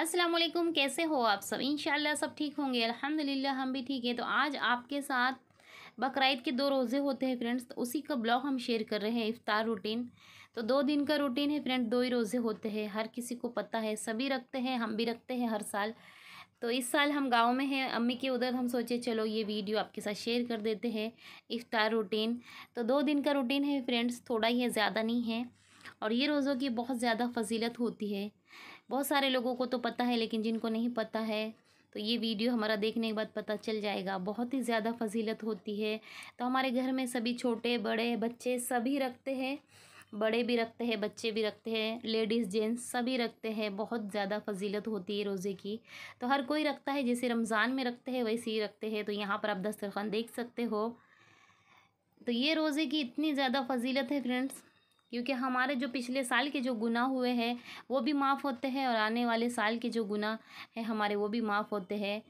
अस्सलाम वालेकुम कैसे हो आप सब इन सब ठीक होंगे अल्हम्दुलिल्लाह हम भी ठीक हैं तो आज आपके साथ बकरीद के दो रोज़े होते हैं फ्रेंड्स तो उसी का ब्लॉग हम शेयर कर रहे हैं इफ़ार रूटीन तो दो दिन का रूटीन है फ्रेंड दो ही रोज़े होते हैं हर किसी को पता है सभी रखते हैं हम भी रखते हैं हर साल तो इस साल हम गांव में हैं अम्मी के उधर हम सोचे चलो ये वीडियो आपके साथ शेयर कर देते हैं इफ़ार रूटीन तो दो दिन का रूटीन है फ्रेंड्स थोड़ा ही है ज़्यादा नहीं है और ये रोज़ों की बहुत ज़्यादा फजीलत होती है बहुत सारे लोगों को तो पता है लेकिन जिनको नहीं पता है तो ये वीडियो हमारा देखने के बाद पता चल जाएगा बहुत ही ज़्यादा फजीलत होती है तो हमारे घर में सभी छोटे बड़े बच्चे सभी रखते हैं बड़े भी रखते हैं बच्चे भी रखते हैं लेडीज़ जेंट्स सभी रखते हैं बहुत ज़्यादा फजीलत होती है रोज़े की तो हर कोई रखता है जैसे रमज़ान में रखते हैं वैसे ही रखते हैं तो यहाँ पर आप दस्तरखान देख सकते हो तो ये रोज़े की इतनी ज़्यादा फजीलत है फ्रेंड्स क्योंकि हमारे जो पिछले साल के जो गुनाह हुए हैं वो भी माफ़ होते हैं और आने वाले साल के जो गुनाह है हमारे वो भी माफ़ होते हैं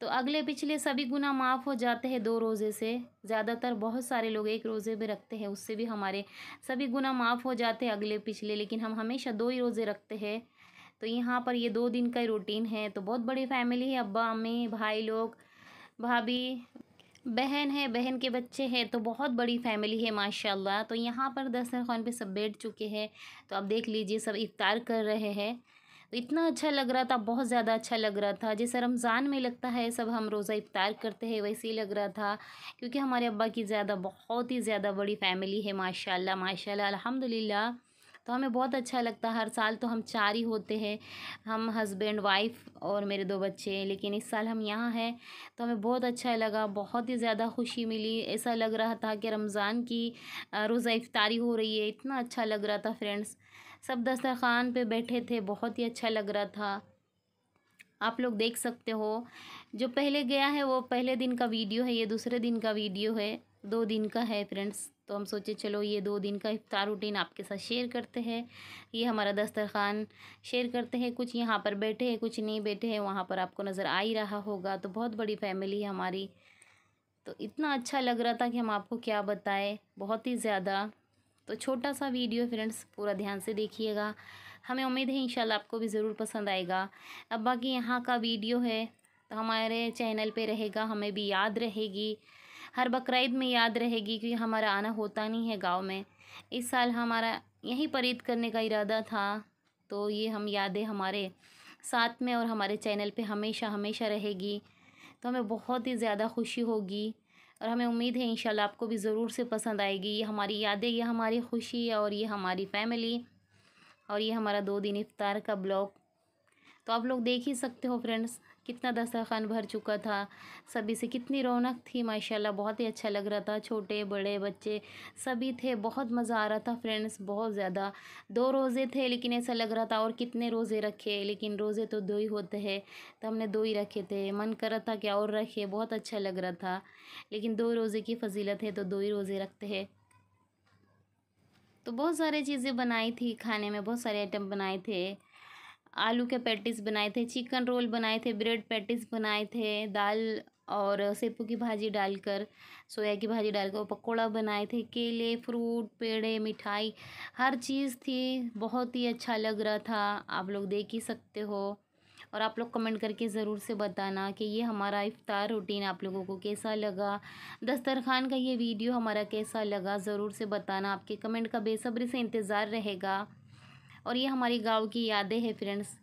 तो अगले पिछले सभी गुना माफ़ हो जाते हैं दो रोज़े से ज़्यादातर बहुत सारे लोग एक रोज़े भी रखते हैं उससे भी हमारे सभी गुना माफ़ हो जाते हैं अगले पिछले लेकिन हम हमेशा दो ही रोज़े रखते हैं तो यहाँ पर ये दो दिन का रूटीन है तो बहुत बड़ी फैमिली है अब्बा अम्मी भाई लोग भाभी बहन है बहन के बच्चे हैं तो बहुत बड़ी फैमिली है माशाल्लाह तो यहाँ पर दस्तर खान पर सब बैठ चुके हैं तो आप देख लीजिए सब इफ्तार कर रहे हैं तो इतना अच्छा लग रहा था बहुत ज़्यादा अच्छा लग रहा था जैसे रमज़ान में लगता है सब हम रोज़ा इफ्तार करते हैं वैसे ही लग रहा था क्योंकि हमारे अब्बा की ज़्यादा बहुत ही ज़्यादा बड़ी फैमिली है माशाल्लाह माशाल्लाह अल्हम्दुलिल्लाह तो हमें बहुत अच्छा लगता है हर साल तो हम चार ही होते हैं हम हस्बैंड वाइफ और मेरे दो बच्चे हैं लेकिन इस साल हम यहाँ हैं तो हमें बहुत अच्छा लगा बहुत ही ज़्यादा खुशी मिली ऐसा लग रहा था कि रमज़ान की रोज़ा इफ्तारी हो रही है इतना अच्छा लग रहा था फ्रेंड्स सब दस्तरखान पे बैठे थे बहुत ही अच्छा लग रहा था आप लोग देख सकते हो जो पहले गया है वो पहले दिन का वीडियो है ये दूसरे दिन का वीडियो है दो दिन का है फ्रेंड्स तो हम सोचे चलो ये दो दिन का इफ्तार रूटीन आपके साथ शेयर करते हैं ये हमारा दस्तरखान शेयर करते हैं कुछ यहाँ पर बैठे हैं कुछ नहीं बैठे हैं वहाँ पर आपको नज़र आ ही रहा होगा तो बहुत बड़ी फैमिली है हमारी तो इतना अच्छा लग रहा था कि हम आपको क्या बताएं बहुत ही ज़्यादा तो छोटा सा वीडियो फ्रेंड्स पूरा ध्यान से देखिएगा हमें उम्मीद है इंशाल्लाह आपको भी ज़रूर पसंद आएगा अब बाकी यहाँ का वीडियो है तो हमारे चैनल पे रहेगा हमें भी याद रहेगी हर बकरीद में याद रहेगी कि हमारा आना होता नहीं है गाँव में इस साल हमारा यहीं पर ईद करने का इरादा था तो ये हम यादें हमारे साथ में और हमारे चैनल पे हमेशा हमेशा रहेगी तो हमें बहुत ही ज़्यादा खुशी होगी और हमें उम्मीद है इंशाल्लाह आपको भी ज़रूर से पसंद आएगी ये हमारी यादें ये हमारी खुशी और ये हमारी फैमिली और ये हमारा दो दिन इफ्तार का ब्लॉग तो आप लोग देख ही सकते हो फ्रेंड्स कितना दस्तरखान भर चुका था सभी से कितनी रौनक थी माशाल्लाह बहुत ही अच्छा लग रहा था छोटे बड़े बच्चे सभी थे बहुत मज़ा आ रहा था फ्रेंड्स बहुत ज़्यादा दो रोज़े थे लेकिन ऐसा लग रहा था और कितने रोज़े रखे लेकिन रोज़े तो दो ही होते हैं तो हमने दो ही रखे थे मन कर रहा था कि और रखे बहुत अच्छा लग रहा था लेकिन दो रोज़े की फजीलत है तो दो ही रोज़े रखते हैं तो बहुत सारे चीज़ें बनाई थी खाने में बहुत सारे आइटम बनाए थे आलू के पैटिस बनाए थे चिकन रोल बनाए थे ब्रेड पैटिस बनाए थे दाल और सेपू की भाजी डालकर सोया की भाजी डालकर पकौड़ा बनाए थे केले फ्रूट पेड़े मिठाई हर चीज़ थी बहुत ही अच्छा लग रहा था आप लोग देख ही सकते हो और आप लोग कमेंट करके ज़रूर से बताना कि ये हमारा इफ्तार रूटीन आप लोगों को कैसा लगा दस्तरखान का ये वीडियो हमारा कैसा लगा ज़रूर से बताना आपके कमेंट का बेसब्री से इंतज़ार रहेगा और ये हमारी गाँव की यादें हैं फ्रेंड्स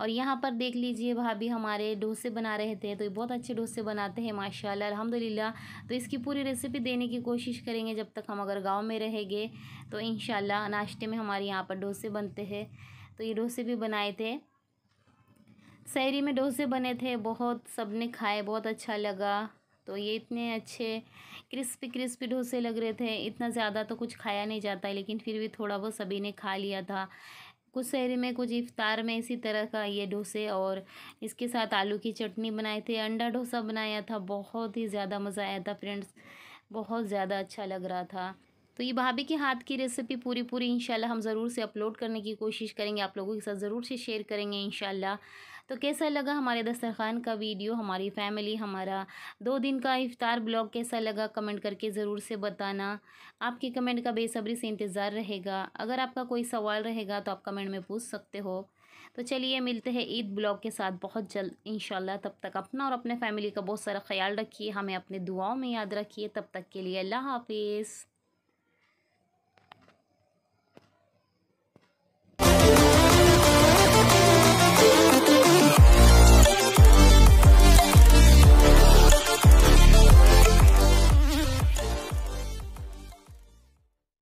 और यहाँ पर देख लीजिए भाभी हमारे डोसे बना रहे थे तो ये बहुत अच्छे डोसे बनाते हैं माशाल्लाह अल्हम्दुलिल्लाह तो इसकी पूरी रेसिपी देने की कोशिश करेंगे जब तक हम अगर गांव में रहेंगे तो इन नाश्ते में हमारे यहाँ पर डोसे बनते हैं तो ये डोसे भी बनाए थे शहरी में डोसे बने थे बहुत सबने खाए बहुत अच्छा लगा तो ये इतने अच्छे क्रिस्पी क्रिस्पी डोसे लग रहे थे इतना ज़्यादा तो कुछ खाया नहीं जाता है लेकिन फिर भी थोड़ा बहुत सभी ने खा लिया था कुछ शहरी में कुछ इफ्तार में इसी तरह का ये डोसे और इसके साथ आलू की चटनी बनाए थे अंडा डोसा बनाया था बहुत ही ज़्यादा मज़ा आया था फ्रेंड्स बहुत ज़्यादा अच्छा लग रहा था तो ये भाभी के हाथ की रेसिपी पूरी पूरी इंशाल्लाह हम ज़रूर से अपलोड करने की कोशिश करेंगे आप लोगों के साथ ज़रूर से शेयर करेंगे इंशाल्लाह तो कैसा लगा हमारे दस्तरखान का वीडियो हमारी फैमिली हमारा दो दिन का इफ़ार ब्लॉग कैसा लगा कमेंट करके ज़रूर से बताना आपके कमेंट का बेसब्री से इंतज़ार रहेगा अगर आपका कोई सवाल रहेगा तो आप कमेंट में पूछ सकते हो तो चलिए मिलते हैं ईद ब्लॉग के साथ बहुत जल्द इन तब तक अपना और अपने फैमिली का बहुत सारा ख्याल रखिए हमें अपने दुआओं में याद रखिए तब तक के लिए अल्लाह हाफिज़